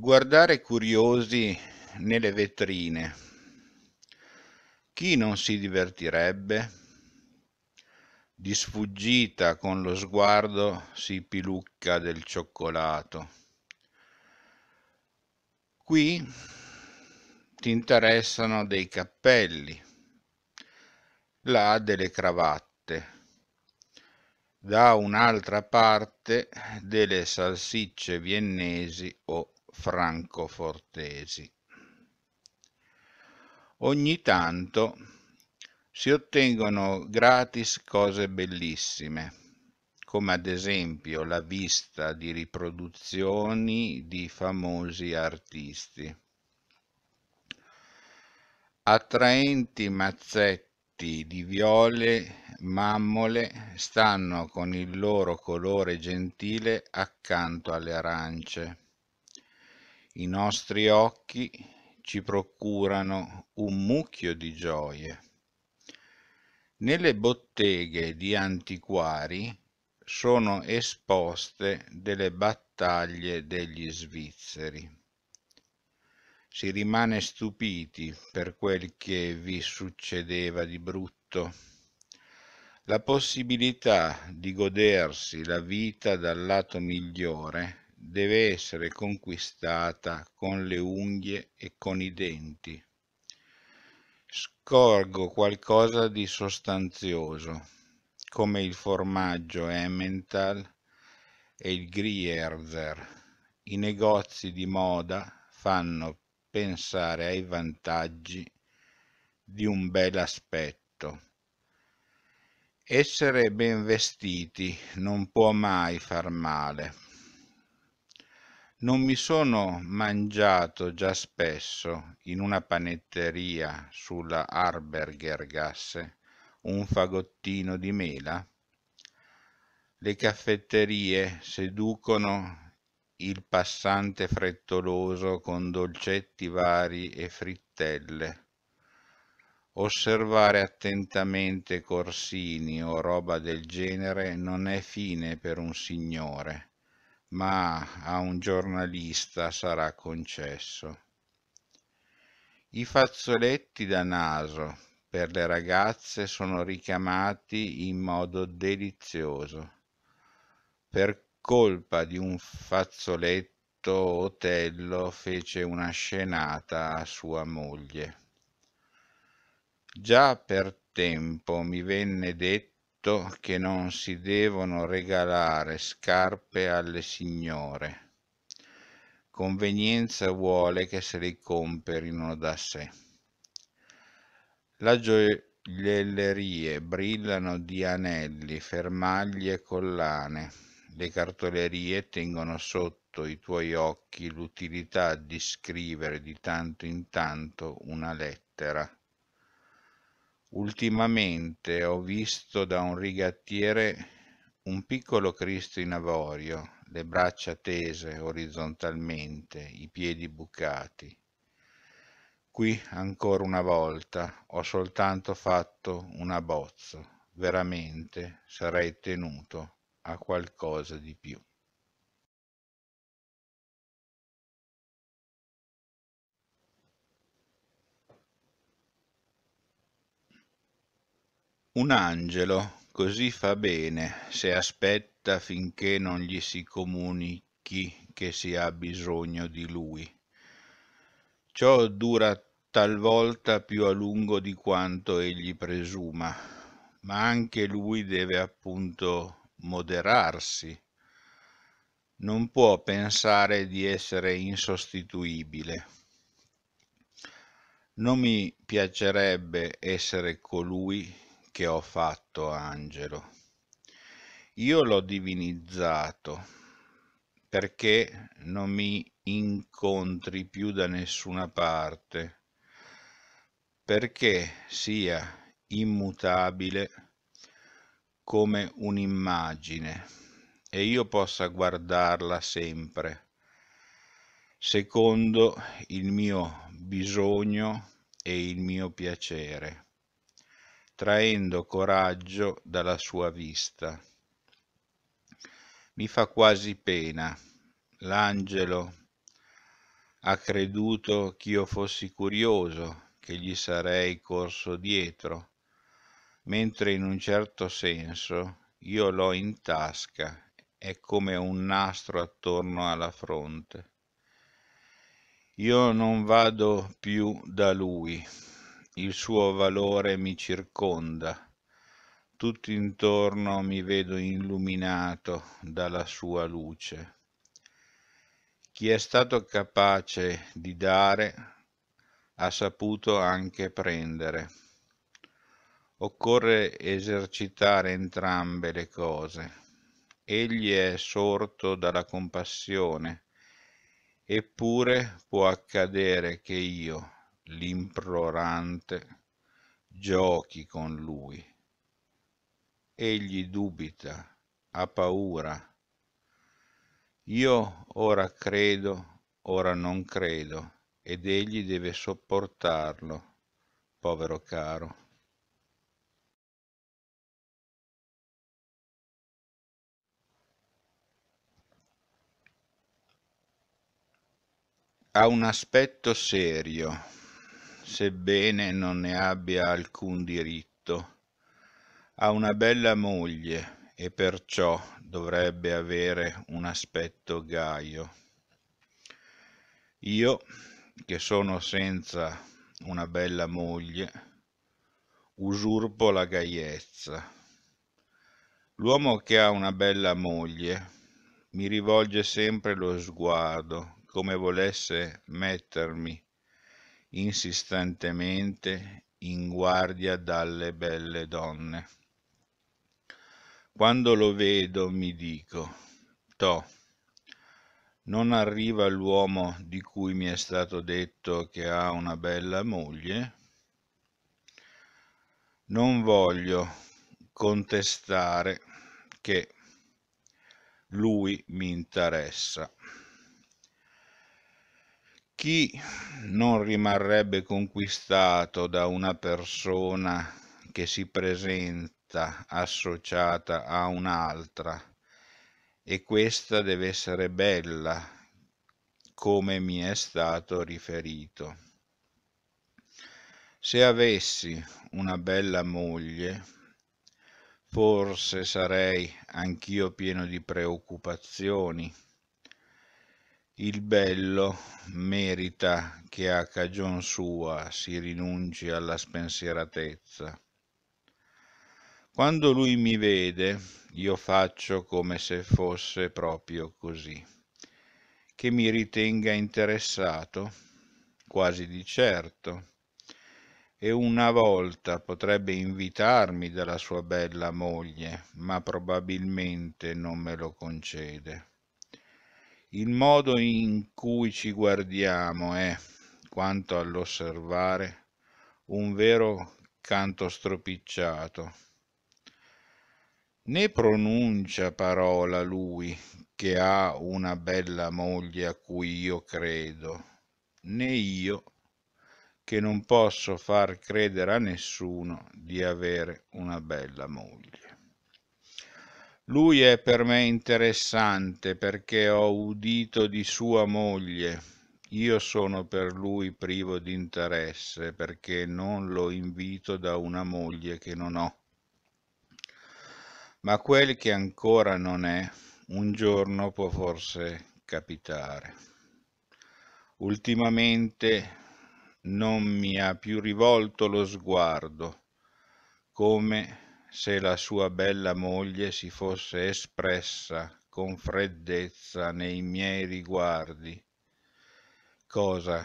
Guardare curiosi nelle vetrine. Chi non si divertirebbe? Di sfuggita con lo sguardo si pilucca del cioccolato. Qui ti interessano dei cappelli, là delle cravatte, da un'altra parte delle salsicce viennesi o francofortesi. Ogni tanto si ottengono gratis cose bellissime, come ad esempio la vista di riproduzioni di famosi artisti. Attraenti mazzetti di viole, mammole stanno con il loro colore gentile accanto alle arance i nostri occhi ci procurano un mucchio di gioie. Nelle botteghe di antiquari sono esposte delle battaglie degli svizzeri. Si rimane stupiti per quel che vi succedeva di brutto. La possibilità di godersi la vita dal lato migliore deve essere conquistata con le unghie e con i denti. Scorgo qualcosa di sostanzioso, come il formaggio Emmental e il Grierzer. I negozi di moda fanno pensare ai vantaggi di un bel aspetto. Essere ben vestiti non può mai far male. Non mi sono mangiato già spesso, in una panetteria sulla Arbergergasse, un fagottino di mela? Le caffetterie seducono il passante frettoloso con dolcetti vari e frittelle. Osservare attentamente corsini o roba del genere non è fine per un signore ma a un giornalista sarà concesso. I fazzoletti da naso per le ragazze sono richiamati in modo delizioso. Per colpa di un fazzoletto Otello fece una scenata a sua moglie. Già per tempo mi venne detto scritto che non si devono regalare scarpe alle signore. Convenienza vuole che se le comperino da sé. La gioiellerie brillano di anelli, fermagli e collane. Le cartolerie tengono sotto i tuoi occhi l'utilità di scrivere di tanto in tanto una lettera Ultimamente ho visto da un rigattiere un piccolo Cristo in avorio, le braccia tese orizzontalmente, i piedi bucati. Qui ancora una volta ho soltanto fatto un abbozzo, veramente sarei tenuto a qualcosa di più. Un angelo così fa bene, se aspetta finché non gli si comunichi che si ha bisogno di lui. Ciò dura talvolta più a lungo di quanto egli presuma, ma anche lui deve appunto moderarsi. Non può pensare di essere insostituibile. Non mi piacerebbe essere colui che ho fatto Angelo. Io l'ho divinizzato perché non mi incontri più da nessuna parte, perché sia immutabile come un'immagine e io possa guardarla sempre secondo il mio bisogno e il mio piacere traendo coraggio dalla sua vista. Mi fa quasi pena. L'angelo ha creduto che io fossi curioso, che gli sarei corso dietro, mentre in un certo senso io l'ho in tasca, è come un nastro attorno alla fronte. Io non vado più da lui, il suo valore mi circonda, tutto intorno mi vedo illuminato dalla sua luce. Chi è stato capace di dare ha saputo anche prendere. Occorre esercitare entrambe le cose. Egli è sorto dalla compassione, eppure può accadere che io, l'implorante, giochi con lui. Egli dubita, ha paura. Io ora credo, ora non credo, ed egli deve sopportarlo, povero caro. ha un aspetto serio, sebbene non ne abbia alcun diritto. Ha una bella moglie e perciò dovrebbe avere un aspetto gaio. Io, che sono senza una bella moglie, usurpo la gaiezza. L'uomo che ha una bella moglie mi rivolge sempre lo sguardo come volesse mettermi insistentemente in guardia dalle belle donne. Quando lo vedo mi dico, to, non arriva l'uomo di cui mi è stato detto che ha una bella moglie? Non voglio contestare che lui mi interessa chi non rimarrebbe conquistato da una persona che si presenta associata a un'altra e questa deve essere bella come mi è stato riferito. Se avessi una bella moglie, forse sarei anch'io pieno di preoccupazioni il bello merita che a cagion sua si rinunci alla spensieratezza. Quando lui mi vede, io faccio come se fosse proprio così, che mi ritenga interessato, quasi di certo, e una volta potrebbe invitarmi dalla sua bella moglie, ma probabilmente non me lo concede il modo in cui ci guardiamo è, quanto all'osservare, un vero canto stropicciato. Ne pronuncia parola lui che ha una bella moglie a cui io credo, né io che non posso far credere a nessuno di avere una bella moglie. Lui è per me interessante perché ho udito di sua moglie. Io sono per lui privo di interesse perché non lo invito da una moglie che non ho. Ma quel che ancora non è, un giorno può forse capitare. Ultimamente non mi ha più rivolto lo sguardo, come se la sua bella moglie si fosse espressa con freddezza nei miei riguardi, cosa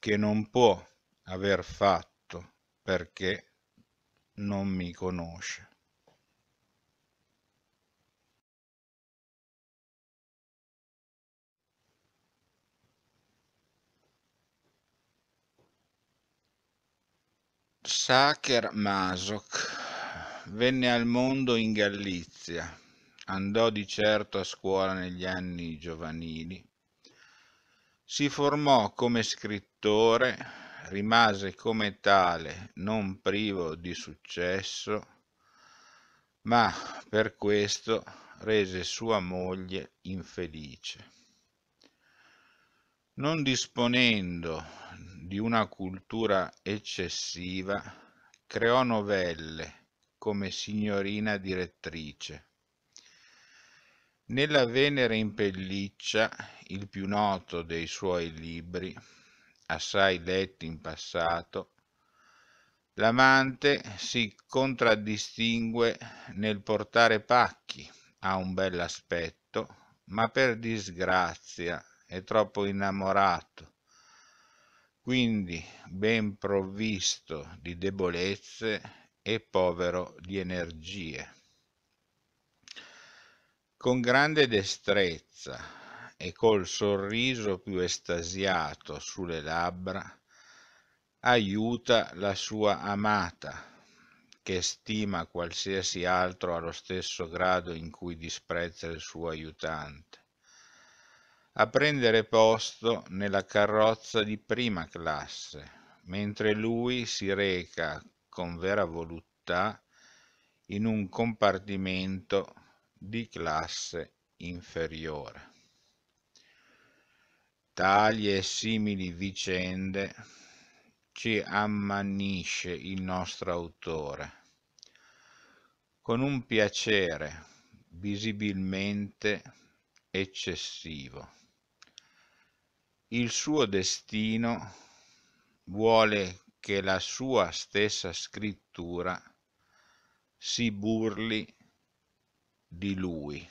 che non può aver fatto perché non mi conosce. Saker Masok Venne al mondo in Galizia, andò di certo a scuola negli anni giovanili, si formò come scrittore, rimase come tale non privo di successo, ma per questo rese sua moglie infelice. Non disponendo di una cultura eccessiva, creò novelle come signorina direttrice. Nella Venere in pelliccia, il più noto dei suoi libri, assai letti in passato, l'amante si contraddistingue nel portare pacchi, ha un bell'aspetto, ma per disgrazia è troppo innamorato, quindi ben provvisto di debolezze e povero di energie. Con grande destrezza e col sorriso più estasiato sulle labbra, aiuta la sua amata, che stima qualsiasi altro allo stesso grado in cui disprezza il suo aiutante, a prendere posto nella carrozza di prima classe, mentre lui si reca con vera voluttà in un compartimento di classe inferiore. Tali e simili vicende ci ammannisce il nostro autore con un piacere visibilmente eccessivo. Il suo destino vuole che la sua stessa scrittura si burli di lui.